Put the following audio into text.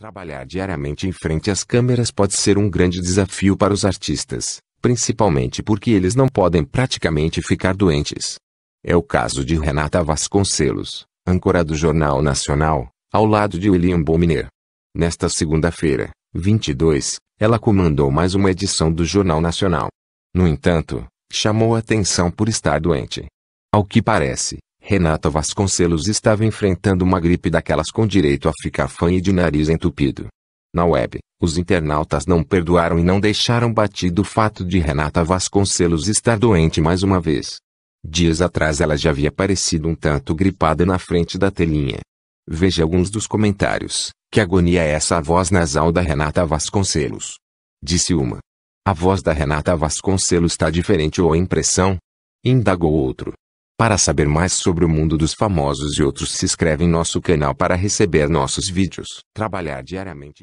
Trabalhar diariamente em frente às câmeras pode ser um grande desafio para os artistas, principalmente porque eles não podem praticamente ficar doentes. É o caso de Renata Vasconcelos, âncora do Jornal Nacional, ao lado de William Bominer. Nesta segunda-feira, 22, ela comandou mais uma edição do Jornal Nacional. No entanto, chamou atenção por estar doente. Ao que parece, Renata Vasconcelos estava enfrentando uma gripe daquelas com direito a ficar fã e de nariz entupido. Na web, os internautas não perdoaram e não deixaram batido o fato de Renata Vasconcelos estar doente mais uma vez. Dias atrás ela já havia parecido um tanto gripada na frente da telinha. Veja alguns dos comentários. Que agonia é essa a voz nasal da Renata Vasconcelos? Disse uma. A voz da Renata Vasconcelos está diferente ou a impressão? Indagou outro. Para saber mais sobre o mundo dos famosos e outros se inscreve em nosso canal para receber nossos vídeos. Trabalhar diariamente